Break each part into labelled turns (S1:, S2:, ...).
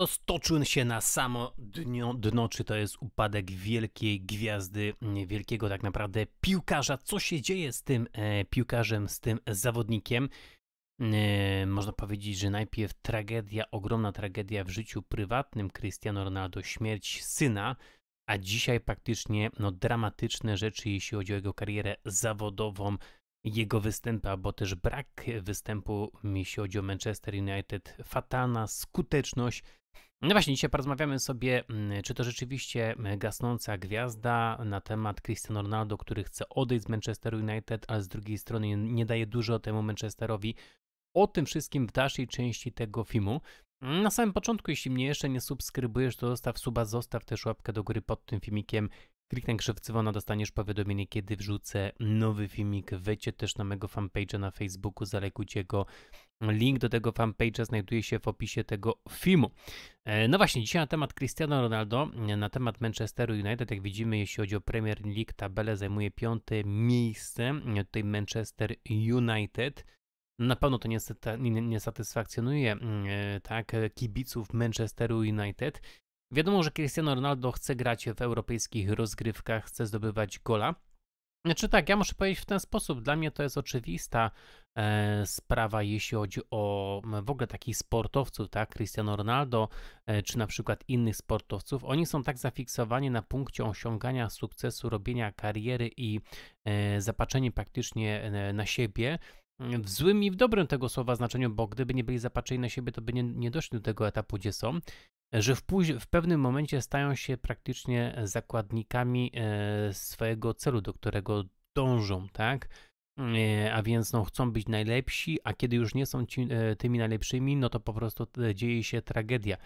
S1: to stoczył się na samo dno, dno, czy to jest upadek wielkiej gwiazdy, mm, wielkiego tak naprawdę piłkarza. Co się dzieje z tym e, piłkarzem, z tym zawodnikiem? Mm, e, można powiedzieć, że najpierw tragedia, ogromna tragedia w życiu prywatnym Cristiano Ronaldo, śmierć syna, a dzisiaj praktycznie no, dramatyczne rzeczy, jeśli chodzi o jego karierę zawodową, jego występa, bo też brak występu, jeśli chodzi o Manchester United, fatalna skuteczność, no właśnie, dzisiaj porozmawiamy sobie, mm, czy to rzeczywiście mm, gasnąca gwiazda na temat Cristiano Ronaldo, który chce odejść z Manchester United, ale z drugiej strony nie daje dużo temu Manchesterowi. O tym wszystkim w dalszej części tego filmu. Na samym początku, jeśli mnie jeszcze nie subskrybujesz, to zostaw suba, zostaw też łapkę do góry pod tym filmikiem. Kliknę krzyw no dostaniesz powiadomienie, kiedy wrzucę nowy filmik. Wejdźcie też na mego fanpage'a na Facebooku, zalekujcie go Link do tego fanpage'a znajduje się w opisie tego filmu. E, no właśnie, dzisiaj na temat Cristiano Ronaldo, e, na temat Manchesteru United, jak widzimy, jeśli chodzi o Premier League, tabelę zajmuje piąte miejsce, e, tutaj Manchester United. Na pewno to nie, satysfakcjonuje tak, kibiców Manchesteru United. Wiadomo, że Cristiano Ronaldo chce grać w europejskich rozgrywkach, chce zdobywać gola znaczy tak, ja muszę powiedzieć w ten sposób. Dla mnie to jest oczywista e, sprawa, jeśli chodzi o w ogóle takich sportowców, tak? Cristiano Ronaldo, e, czy na przykład innych sportowców. Oni są tak zafiksowani na punkcie osiągania sukcesu, robienia kariery i e, praktycznie e, na siebie, w złym i w dobrym tego słowa znaczeniu, bo gdyby nie byli zapatrzeni na siebie, to by nie, nie doszli do tego etapu, gdzie są, że w, w pewnym momencie stają się praktycznie zakładnikami e, swojego celu, do którego dążą, tak? E, a więc no, chcą być najlepsi, a kiedy już nie są ci, e, tymi najlepszymi, no to po prostu e, dzieje się tragedia.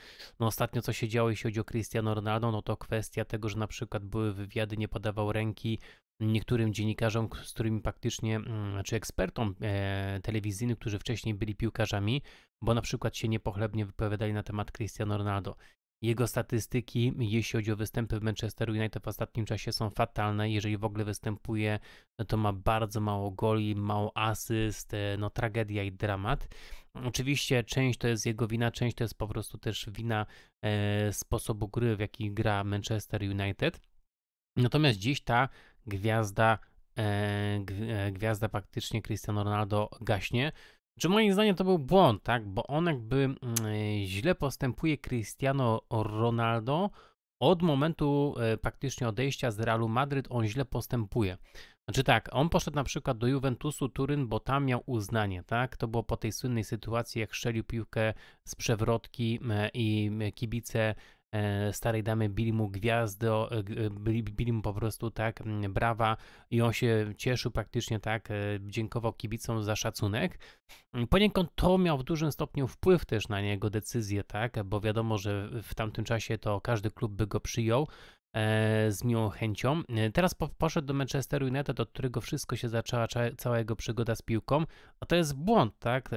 S1: No, ostatnio co się działo, jeśli chodzi o Cristiano Ronaldo, no to kwestia tego, że na przykład były wywiady, nie podawał ręki niektórym dziennikarzom, z którymi praktycznie, mm, czy znaczy ekspertom e, telewizyjnym, którzy wcześniej byli piłkarzami, bo na przykład się niepochlebnie wypowiadali na temat Cristiano Ronaldo. Jego statystyki, jeśli chodzi o występy w Manchester United w ostatnim czasie, są fatalne. Jeżeli w ogóle występuje, no to ma bardzo mało goli, mało asyst, e, no tragedia i dramat. Oczywiście część to jest jego wina, część to jest po prostu też wina e, sposobu gry, w jaki gra Manchester United. Natomiast dziś ta gwiazda, e, e, gwiazda praktycznie Cristiano Ronaldo gaśnie. Czy moim zdaniem to był błąd, tak? Bo on jakby mm, źle postępuje Cristiano Ronaldo od momentu e, praktycznie odejścia z Realu Madryt, on źle postępuje. Znaczy tak, on poszedł na przykład do Juventusu Turyn, bo tam miał uznanie, tak? To było po tej słynnej sytuacji, jak strzelił piłkę z przewrotki i kibice E, starej damy, bili mu gwiazdo, e, e, bili mu po prostu tak brawa i on się cieszył praktycznie tak, dziękował kibicom za szacunek. Poniekąd to miał w dużym stopniu wpływ też na jego decyzję, tak, bo wiadomo, że w tamtym czasie to każdy klub by go przyjął, z miłą chęcią. Teraz poszedł do Manchesteru United, od którego wszystko się zaczęła, cała jego przygoda z piłką, a to jest błąd, tak?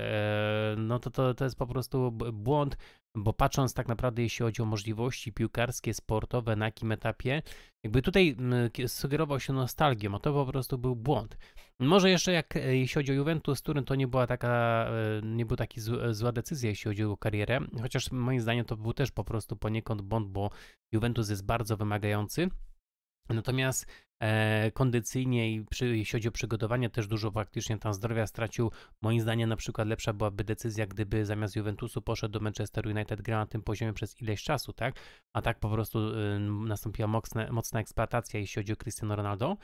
S1: No to, to, to jest po prostu błąd, bo patrząc tak naprawdę, jeśli chodzi o możliwości piłkarskie, sportowe, na jakim etapie, jakby tutaj mm, sugerował się nostalgią, a to po prostu był błąd. Może jeszcze jak, e, jeśli chodzi o Juventus Turyn, to nie była taka, e, nie była taka e, zła decyzja, jeśli chodzi o karierę, chociaż moim zdaniem to był też po prostu poniekąd błąd, bo Juventus jest bardzo wymagający, Natomiast E, kondycyjnie i przy, jeśli chodzi o przygotowanie też dużo praktycznie tam zdrowia stracił. Moim zdaniem na przykład lepsza byłaby decyzja, gdyby zamiast Juventusu poszedł do Manchester United, grał na tym poziomie przez ileś czasu, tak? A tak po prostu y, nastąpiła mocne, mocna eksploatacja, jeśli chodzi o Cristiano Ronaldo.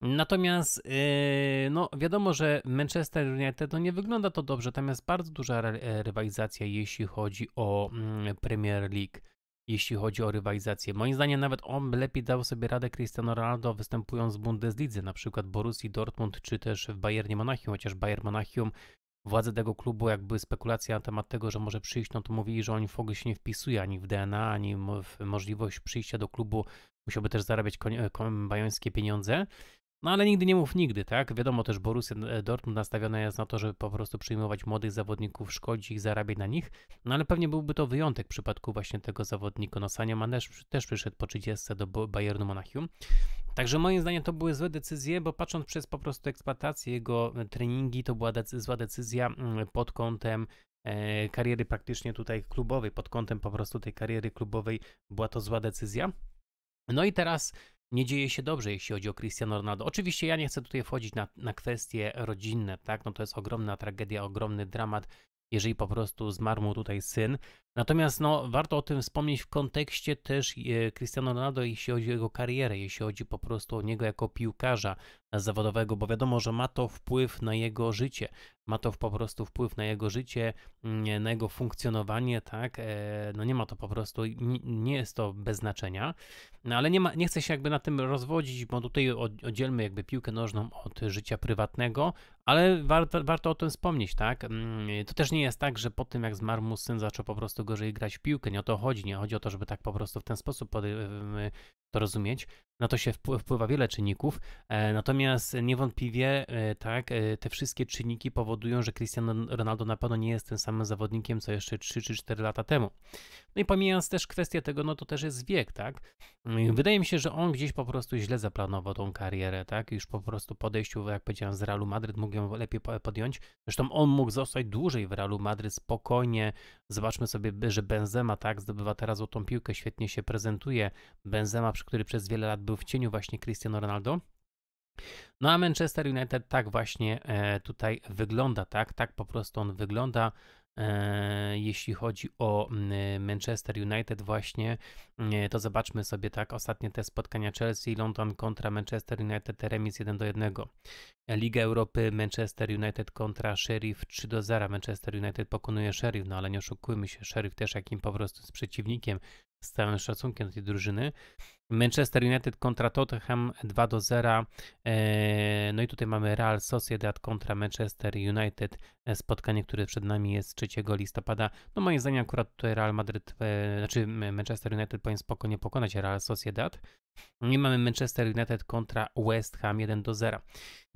S1: Natomiast y, no wiadomo, że Manchester United no nie wygląda to dobrze, tam jest bardzo duża rywalizacja, jeśli chodzi o mm, Premier League jeśli chodzi o rywalizację. Moim zdaniem nawet on lepiej dał sobie radę Cristiano Ronaldo występując w Bundeslidze, na przykład Borussii Dortmund czy też w Bayernie Monachium, chociaż Bayern Monachium władze tego klubu, jakby spekulacja na temat tego, że może przyjść, no to mówili, że on w ogóle się nie wpisuje ani w DNA, ani w możliwość przyjścia do klubu. Musiałby też zarabiać bajońskie pieniądze. No ale nigdy nie mów nigdy, tak? Wiadomo też Borussia e, Dortmund nastawiona jest na to, żeby po prostu przyjmować młodych zawodników, szkodzić ich, zarabiać na nich, no ale pewnie byłby to wyjątek w przypadku właśnie tego zawodnika. No Sanio Manesz też przyszedł po 30 do Bayernu Monachium. Także moim zdaniem to były złe decyzje, bo patrząc przez po prostu eksploatację jego e, treningi, to była decy zła decyzja mm, pod kątem e, kariery praktycznie tutaj klubowej, pod kątem po prostu tej kariery klubowej była to zła decyzja. No i teraz nie dzieje się dobrze, jeśli chodzi o Cristiano Ronaldo. Oczywiście ja nie chcę tutaj wchodzić na, na kwestie rodzinne, tak? No to jest ogromna tragedia, ogromny dramat, jeżeli po prostu zmarł mu tutaj syn, Natomiast no, warto o tym wspomnieć w kontekście też e, Cristiano Ronaldo, jeśli chodzi o jego karierę, jeśli chodzi po prostu o niego jako piłkarza zawodowego, bo wiadomo, że ma to wpływ na jego życie, ma to po prostu wpływ na jego życie, mm, na jego funkcjonowanie, tak, e, no nie ma to po prostu, nie jest to bez znaczenia, no ale nie, ma, nie chcę się jakby na tym rozwodzić, bo tutaj oddzielmy jakby piłkę nożną od życia prywatnego, ale warto, warto o tym wspomnieć, tak, mm, to też nie jest tak, że po tym jak zmarł mu syn zaczął po prostu prostu gorzej grać w piłkę. Nie o to chodzi, nie chodzi o to, żeby tak po prostu w ten sposób to rozumieć, na to się wpływa wiele czynników, e, natomiast niewątpliwie e, tak, e, te wszystkie czynniki powodują, że Cristiano Ronaldo na pewno nie jest tym samym zawodnikiem, co jeszcze 3 czy 4 lata temu. No i pomijając też kwestię tego, no to też jest wiek, tak? No wydaje mi się, że on gdzieś po prostu źle zaplanował tą karierę, tak? Już po prostu podejściu, jak powiedziałem, z Realu Madryt mógł ją lepiej podjąć. Zresztą on mógł zostać dłużej w Realu Madryt spokojnie. Zobaczmy sobie, że Benzema, tak, zdobywa teraz o tą piłkę, świetnie się prezentuje. Benzema który przez wiele lat był w cieniu właśnie Cristiano Ronaldo. No a Manchester United tak właśnie e, tutaj wygląda, tak? Tak po prostu on wygląda. E, jeśli chodzi o Manchester United, właśnie e, to zobaczmy sobie tak ostatnie te spotkania Chelsea, London kontra Manchester United, remis 1 do 1. Liga Europy, Manchester United kontra Sheriff 3 do 0. Manchester United pokonuje Sheriff, no ale nie oszukujmy się, Sheriff też jakim po prostu z przeciwnikiem z całym szacunkiem do tej drużyny. Manchester United kontra Tottenham 2 do 0. E, no i tutaj mamy Real Sociedad kontra Manchester United. E, spotkanie, które przed nami jest 3 listopada. No moim zdaniem akurat tutaj Real Madrid, e, znaczy Manchester United powinien spokojnie pokonać Real Sociedad. No I mamy Manchester United kontra West Ham 1 do 0.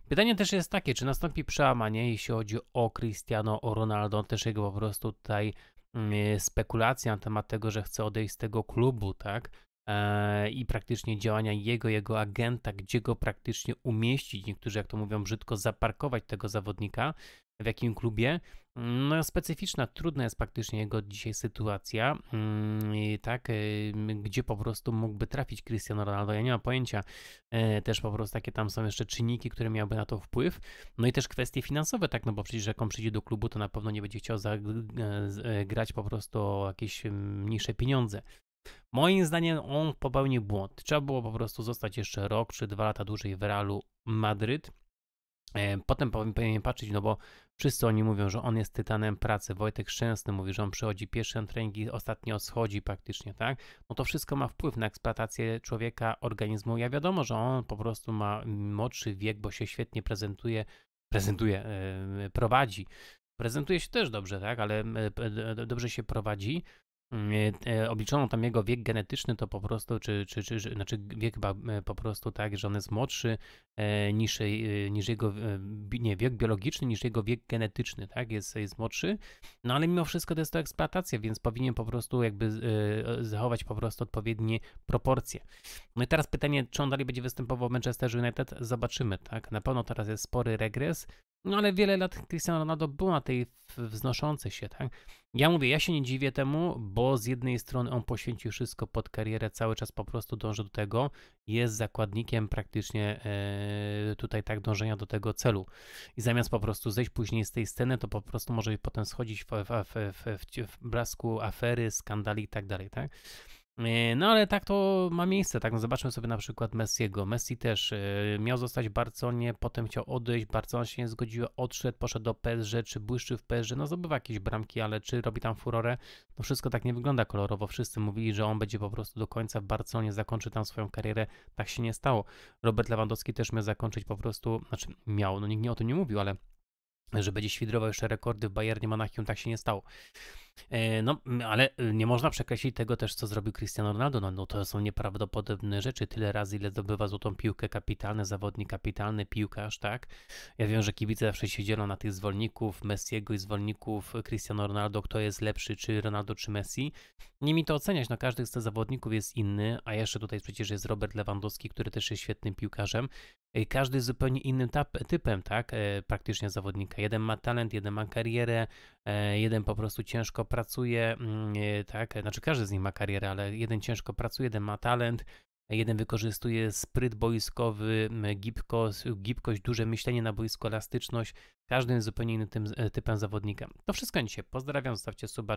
S1: Pytanie też jest takie, czy nastąpi przełamanie, jeśli chodzi o Cristiano Ronaldo, też jego po prostu tutaj Mm, spekulacje na temat tego, że chce odejść z tego klubu, tak? E, I praktycznie działania jego, jego agenta, gdzie go praktycznie umieścić, niektórzy jak to mówią brzydko, zaparkować tego zawodnika, w jakim klubie. Mm, no, specyficzna, trudna jest praktycznie jego dzisiaj sytuacja, mm, tak, y, gdzie po prostu mógłby trafić Cristiano Ronaldo, ja nie mam pojęcia, y, też po prostu takie tam są jeszcze czynniki, które miałyby na to wpływ, no i też kwestie finansowe, tak, no bo przecież jak on przyjdzie do klubu, to na pewno nie będzie chciał y, grać po prostu o jakieś mniejsze pieniądze. Moim zdaniem on popełnił błąd, trzeba było po prostu zostać jeszcze rok czy dwa lata dłużej w Realu Madryt, E, potem powinien patrzeć, no bo wszyscy oni mówią, że on jest tytanem pracy. Wojtek Szczęsny mówi, że on przychodzi pierwszy na treningi, ostatnio schodzi praktycznie, tak? No to wszystko ma wpływ na eksploatację człowieka, organizmu. Ja wiadomo, że on po prostu ma młodszy wiek, bo się świetnie prezentuje, prezentuje, e, prowadzi. Prezentuje się też dobrze, tak? Ale e, dobrze się prowadzi, Mm, e, e, obliczono tam jego wiek genetyczny, to po prostu, czy, czy, czy znaczy wiek chyba e, po prostu tak, że on jest młodszy niż, niż jego, nie, wiek biologiczny niż jego wiek genetyczny, tak, jest, jest młodszy, no ale mimo wszystko to jest to eksploatacja, więc powinien po prostu jakby zachować po prostu odpowiednie proporcje. No i teraz pytanie, czy on dalej będzie występował w Manchesterze United? Zobaczymy, tak, na pewno teraz jest spory regres, no ale wiele lat Cristiano Ronaldo był na tej wznoszącej się, tak? Ja mówię, ja się nie dziwię temu, bo z jednej strony on poświęcił wszystko pod karierę, cały czas po prostu dąży do tego, jest zakładnikiem praktycznie yy, tutaj tak dążenia do tego celu. I zamiast po prostu zejść później z tej sceny, to po prostu może potem schodzić w, w, w, w blasku afery, skandali i tak dalej, tak? E, no ale tak to ma miejsce, tak? No zobaczmy sobie na przykład Messiego. Messi też e, miał zostać w Barcelonie, potem chciał odejść, Barcelona się nie zgodziła, odszedł, poszedł do PSG, czy błyszczy w PSG, no zdobywa jakieś bramki, ale czy robi tam furorę? No wszystko tak nie wygląda kolorowo. Wszyscy mówili, że on będzie po prostu do końca w Barcelonie, zakończy tam swoją karierę. Tak się nie stało. Robert Lewandowski też miał zakończyć po prostu, znaczy miał, no nikt nie o tym nie mówił, ale że będzie świdrował jeszcze rekordy w Bayernie Monachium, tak się nie stało. E, no, ale y, nie można przekreślić tego też, co zrobił Cristiano Ronaldo. No, no to są nieprawdopodobne rzeczy. Tyle razy, ile zdobywa złotą piłkę, kapitalny zawodnik, kapitalny piłkarz, tak? Ja wiem, że kibice zawsze się dzielą na tych zwolników Messiego i zwolników Cristiano Ronaldo, kto jest lepszy, czy Ronaldo, czy Messi. Nie mi to oceniać, no każdy z tych zawodników jest inny, a jeszcze tutaj przecież jest Robert Lewandowski, który też jest świetnym piłkarzem. E, każdy jest zupełnie innym typem, tak? E, praktycznie zawodnika. Jeden ma talent, jeden ma karierę, jeden po prostu ciężko pracuje, mm, e, tak, znaczy każdy z nich ma karierę, ale jeden ciężko pracuje, jeden ma talent, jeden wykorzystuje spryt boiskowy, gibkość, gibkość duże myślenie na boisku, elastyczność. Każdy jest zupełnie innym tym, e, typem zawodnika. To wszystko dzisiaj. Pozdrawiam, zostawcie suba,